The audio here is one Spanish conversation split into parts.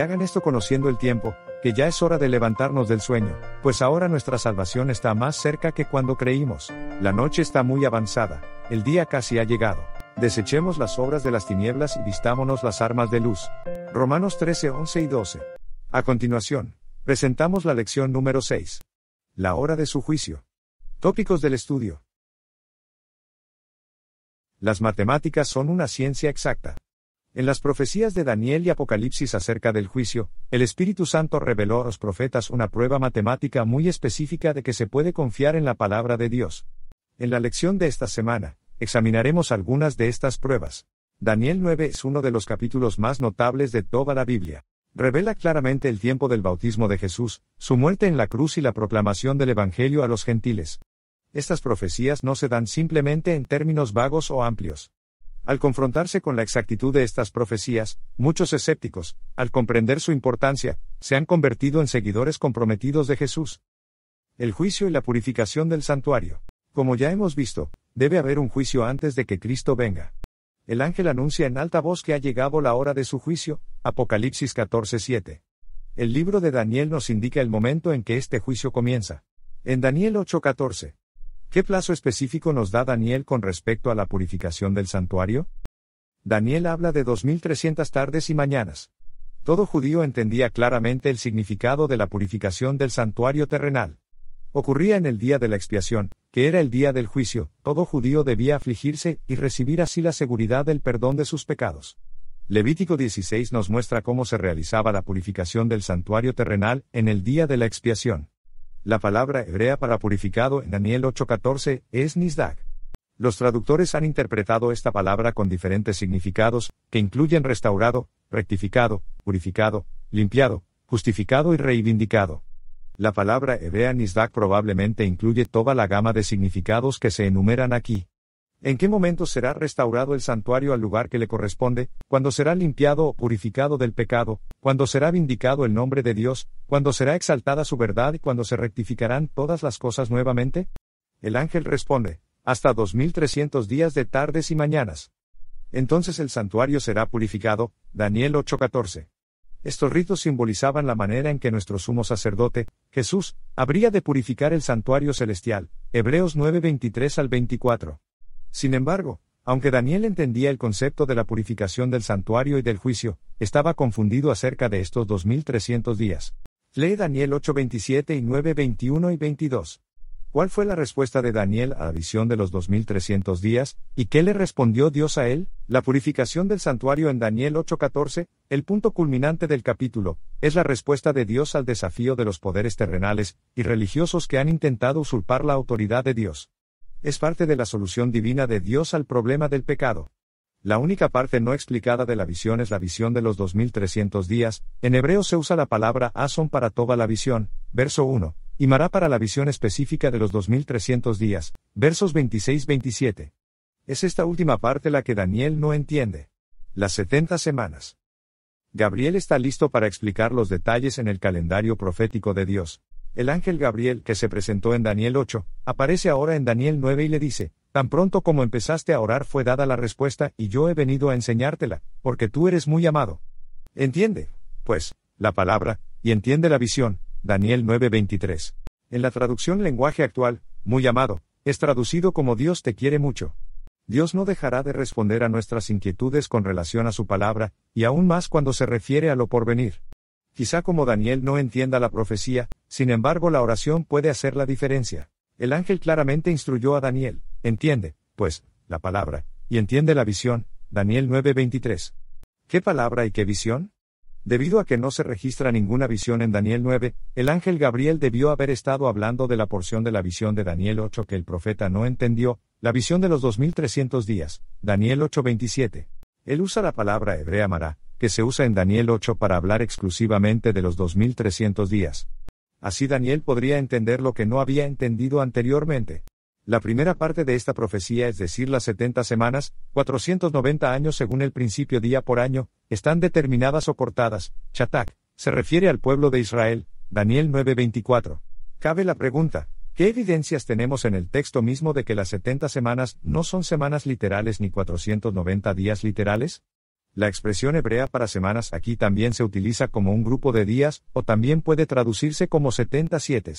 hagan esto conociendo el tiempo, que ya es hora de levantarnos del sueño, pues ahora nuestra salvación está más cerca que cuando creímos. La noche está muy avanzada, el día casi ha llegado. Desechemos las obras de las tinieblas y vistámonos las armas de luz. Romanos 13, 11 y 12. A continuación, presentamos la lección número 6. La hora de su juicio. Tópicos del estudio. Las matemáticas son una ciencia exacta. En las profecías de Daniel y Apocalipsis acerca del juicio, el Espíritu Santo reveló a los profetas una prueba matemática muy específica de que se puede confiar en la palabra de Dios. En la lección de esta semana, examinaremos algunas de estas pruebas. Daniel 9 es uno de los capítulos más notables de toda la Biblia. Revela claramente el tiempo del bautismo de Jesús, su muerte en la cruz y la proclamación del Evangelio a los gentiles. Estas profecías no se dan simplemente en términos vagos o amplios. Al confrontarse con la exactitud de estas profecías, muchos escépticos, al comprender su importancia, se han convertido en seguidores comprometidos de Jesús. El juicio y la purificación del santuario. Como ya hemos visto, debe haber un juicio antes de que Cristo venga. El ángel anuncia en alta voz que ha llegado la hora de su juicio, Apocalipsis 14:7. El libro de Daniel nos indica el momento en que este juicio comienza. En Daniel 8:14, ¿Qué plazo específico nos da Daniel con respecto a la purificación del santuario? Daniel habla de 2300 tardes y mañanas. Todo judío entendía claramente el significado de la purificación del santuario terrenal. Ocurría en el día de la expiación, que era el día del juicio, todo judío debía afligirse y recibir así la seguridad del perdón de sus pecados. Levítico 16 nos muestra cómo se realizaba la purificación del santuario terrenal en el día de la expiación. La palabra hebrea para purificado en Daniel 8:14 es Nisdag. Los traductores han interpretado esta palabra con diferentes significados, que incluyen restaurado, rectificado, purificado, limpiado, justificado y reivindicado. La palabra hebrea Nisdak probablemente incluye toda la gama de significados que se enumeran aquí. ¿En qué momento será restaurado el santuario al lugar que le corresponde? Cuando será limpiado o purificado del pecado, cuando será vindicado el nombre de Dios, cuando será exaltada su verdad y cuando se rectificarán todas las cosas nuevamente? El ángel responde, hasta 2300 días de tardes y mañanas. Entonces el santuario será purificado, Daniel 8:14. Estos ritos simbolizaban la manera en que nuestro sumo sacerdote, Jesús, habría de purificar el santuario celestial, Hebreos 9:23 al 24. Sin embargo, aunque Daniel entendía el concepto de la purificación del santuario y del juicio, estaba confundido acerca de estos 2300 días. Lee Daniel 8:27 y 9:21 y 22. ¿Cuál fue la respuesta de Daniel a la visión de los 2300 días? ¿Y qué le respondió Dios a él? La purificación del santuario en Daniel 8:14, el punto culminante del capítulo, es la respuesta de Dios al desafío de los poderes terrenales y religiosos que han intentado usurpar la autoridad de Dios es parte de la solución divina de Dios al problema del pecado. La única parte no explicada de la visión es la visión de los 2300 días, en hebreo se usa la palabra ason para toda la visión, verso 1, y mará para la visión específica de los 2300 días, versos 26-27. Es esta última parte la que Daniel no entiende. Las 70 semanas. Gabriel está listo para explicar los detalles en el calendario profético de Dios. El ángel Gabriel, que se presentó en Daniel 8, aparece ahora en Daniel 9 y le dice, Tan pronto como empezaste a orar fue dada la respuesta y yo he venido a enseñártela, porque tú eres muy amado. Entiende, pues, la palabra, y entiende la visión, Daniel 9:23. En la traducción lenguaje actual, muy amado, es traducido como Dios te quiere mucho. Dios no dejará de responder a nuestras inquietudes con relación a su palabra, y aún más cuando se refiere a lo porvenir. Quizá como Daniel no entienda la profecía, sin embargo, la oración puede hacer la diferencia. El ángel claramente instruyó a Daniel, entiende, pues, la palabra, y entiende la visión, Daniel 9:23. ¿Qué palabra y qué visión? Debido a que no se registra ninguna visión en Daniel 9, el ángel Gabriel debió haber estado hablando de la porción de la visión de Daniel 8 que el profeta no entendió, la visión de los 2300 días, Daniel 8:27. Él usa la palabra hebrea mará, que se usa en Daniel 8 para hablar exclusivamente de los 2300 días. Así Daniel podría entender lo que no había entendido anteriormente. La primera parte de esta profecía, es decir, las 70 semanas, 490 años según el principio día por año, están determinadas o cortadas. Chatak, se refiere al pueblo de Israel, Daniel 9:24. Cabe la pregunta, ¿qué evidencias tenemos en el texto mismo de que las 70 semanas no son semanas literales ni 490 días literales? La expresión hebrea para semanas aquí también se utiliza como un grupo de días, o también puede traducirse como 77.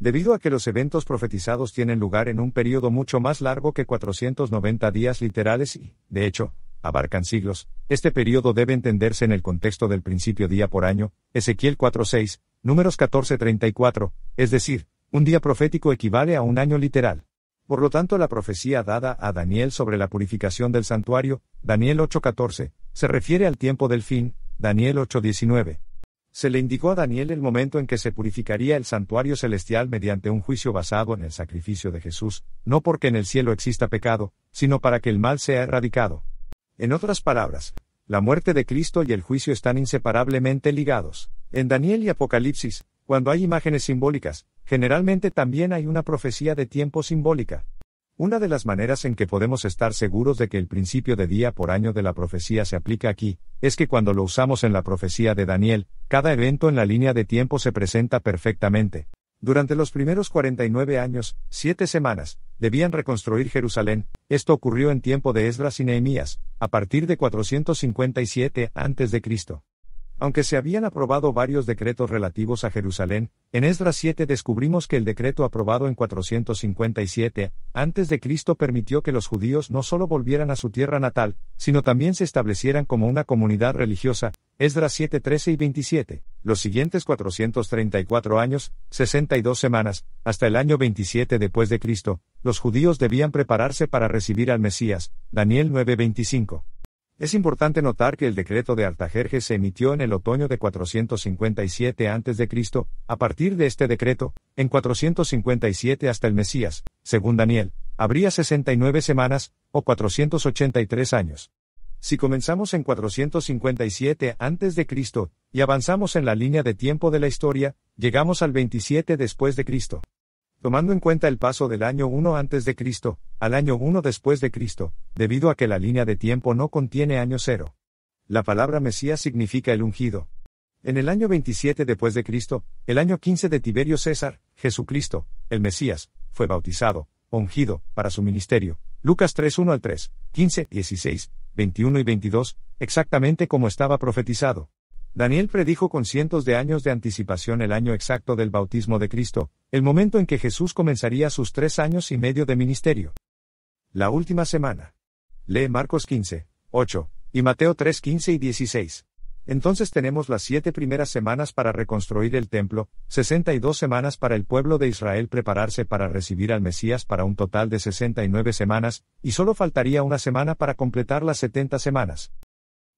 Debido a que los eventos profetizados tienen lugar en un periodo mucho más largo que 490 días literales y, de hecho, abarcan siglos, este periodo debe entenderse en el contexto del principio día por año, Ezequiel 4.6, números 14.34, es decir, un día profético equivale a un año literal. Por lo tanto, la profecía dada a Daniel sobre la purificación del santuario, Daniel 8:14, se refiere al tiempo del fin, Daniel 8:19. Se le indicó a Daniel el momento en que se purificaría el santuario celestial mediante un juicio basado en el sacrificio de Jesús, no porque en el cielo exista pecado, sino para que el mal sea erradicado. En otras palabras, la muerte de Cristo y el juicio están inseparablemente ligados. En Daniel y Apocalipsis, cuando hay imágenes simbólicas, Generalmente también hay una profecía de tiempo simbólica. Una de las maneras en que podemos estar seguros de que el principio de día por año de la profecía se aplica aquí, es que cuando lo usamos en la profecía de Daniel, cada evento en la línea de tiempo se presenta perfectamente. Durante los primeros 49 años, siete semanas, debían reconstruir Jerusalén, esto ocurrió en tiempo de Esdras y Nehemías, a partir de 457 a.C. Aunque se habían aprobado varios decretos relativos a Jerusalén, en Esdras 7 descubrimos que el decreto aprobado en 457 a.C. permitió que los judíos no solo volvieran a su tierra natal, sino también se establecieran como una comunidad religiosa. Esdras 7:13 y 27. Los siguientes 434 años, 62 semanas, hasta el año 27 después de Cristo, los judíos debían prepararse para recibir al Mesías. Daniel 9:25. 25. Es importante notar que el decreto de Artajerjes se emitió en el otoño de 457 a.C. A partir de este decreto, en 457 hasta el Mesías, según Daniel, habría 69 semanas, o 483 años. Si comenzamos en 457 a.C. y avanzamos en la línea de tiempo de la historia, llegamos al 27 d.C. Tomando en cuenta el paso del año 1 antes de Cristo al año 1 después de Cristo, debido a que la línea de tiempo no contiene año cero. La palabra Mesías significa el ungido. En el año 27 después de Cristo, el año 15 de Tiberio César, Jesucristo, el Mesías, fue bautizado, ungido, para su ministerio. Lucas 3:1 al 3, 15, 16, 21 y 22, exactamente como estaba profetizado. Daniel predijo con cientos de años de anticipación el año exacto del bautismo de Cristo, el momento en que Jesús comenzaría sus tres años y medio de ministerio. La última semana. Lee Marcos 15, 8, y Mateo 3, 15 y 16. Entonces tenemos las siete primeras semanas para reconstruir el templo, 62 semanas para el pueblo de Israel prepararse para recibir al Mesías para un total de 69 semanas, y solo faltaría una semana para completar las 70 semanas.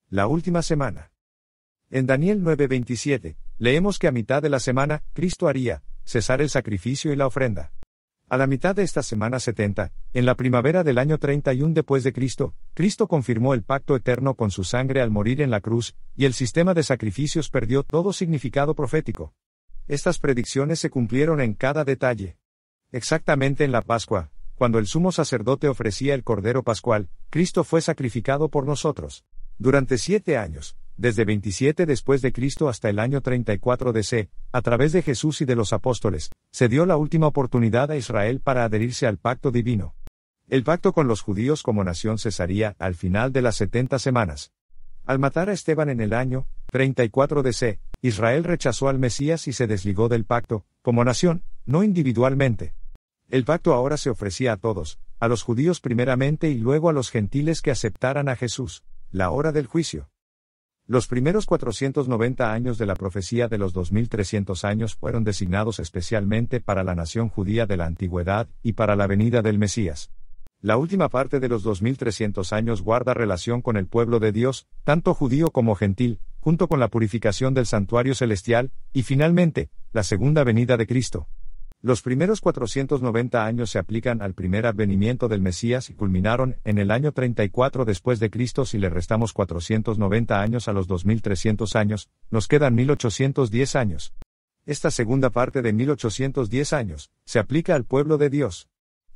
La última semana. En Daniel 9:27, leemos que a mitad de la semana, Cristo haría cesar el sacrificio y la ofrenda. A la mitad de esta semana 70, en la primavera del año 31 después de Cristo, Cristo confirmó el pacto eterno con su sangre al morir en la cruz, y el sistema de sacrificios perdió todo significado profético. Estas predicciones se cumplieron en cada detalle. Exactamente en la Pascua, cuando el sumo sacerdote ofrecía el Cordero Pascual, Cristo fue sacrificado por nosotros. Durante siete años, desde 27 después de Cristo hasta el año 34 DC, a través de Jesús y de los apóstoles, se dio la última oportunidad a Israel para adherirse al pacto divino. El pacto con los judíos como nación cesaría al final de las 70 semanas. Al matar a Esteban en el año 34 DC, Israel rechazó al Mesías y se desligó del pacto, como nación, no individualmente. El pacto ahora se ofrecía a todos, a los judíos primeramente y luego a los gentiles que aceptaran a Jesús, la hora del juicio. Los primeros 490 años de la profecía de los 2300 años fueron designados especialmente para la nación judía de la antigüedad y para la venida del Mesías. La última parte de los 2300 años guarda relación con el pueblo de Dios, tanto judío como gentil, junto con la purificación del santuario celestial, y finalmente, la segunda venida de Cristo. Los primeros 490 años se aplican al primer advenimiento del Mesías y culminaron en el año 34 después de Cristo si le restamos 490 años a los 2300 años, nos quedan 1810 años. Esta segunda parte de 1810 años se aplica al pueblo de Dios.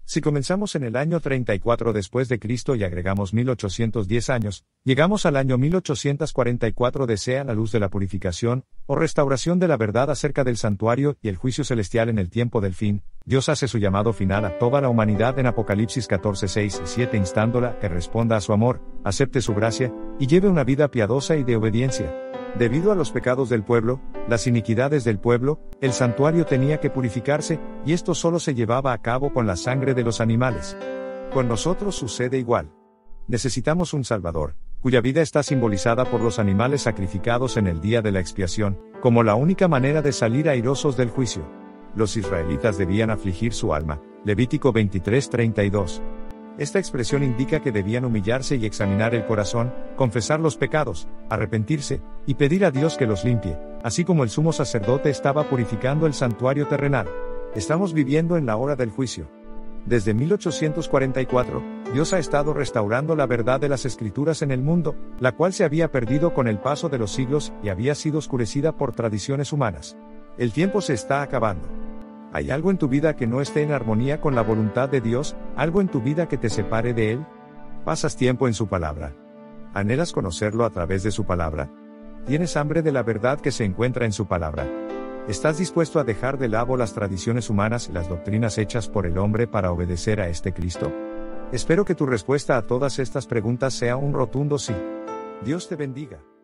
Si comenzamos en el año 34 después de Cristo y agregamos 1810 años, llegamos al año 1844 desea la luz de la purificación o restauración de la verdad acerca del santuario y el juicio celestial en el tiempo del fin. Dios hace su llamado final a toda la humanidad en Apocalipsis 14, 6 y 7 instándola que responda a su amor, acepte su gracia y lleve una vida piadosa y de obediencia. Debido a los pecados del pueblo, las iniquidades del pueblo, el santuario tenía que purificarse, y esto solo se llevaba a cabo con la sangre de los animales. Con nosotros sucede igual. Necesitamos un Salvador, cuya vida está simbolizada por los animales sacrificados en el día de la expiación, como la única manera de salir airosos del juicio. Los israelitas debían afligir su alma. Levítico 23:32. Esta expresión indica que debían humillarse y examinar el corazón, confesar los pecados, arrepentirse, y pedir a Dios que los limpie, así como el sumo sacerdote estaba purificando el santuario terrenal. Estamos viviendo en la hora del juicio. Desde 1844, Dios ha estado restaurando la verdad de las escrituras en el mundo, la cual se había perdido con el paso de los siglos y había sido oscurecida por tradiciones humanas. El tiempo se está acabando. ¿Hay algo en tu vida que no esté en armonía con la voluntad de Dios? ¿Algo en tu vida que te separe de Él? Pasas tiempo en su palabra. Anhelas conocerlo a través de su palabra. Tienes hambre de la verdad que se encuentra en su palabra. ¿Estás dispuesto a dejar de lado las tradiciones humanas y las doctrinas hechas por el hombre para obedecer a este Cristo? Espero que tu respuesta a todas estas preguntas sea un rotundo sí. Dios te bendiga.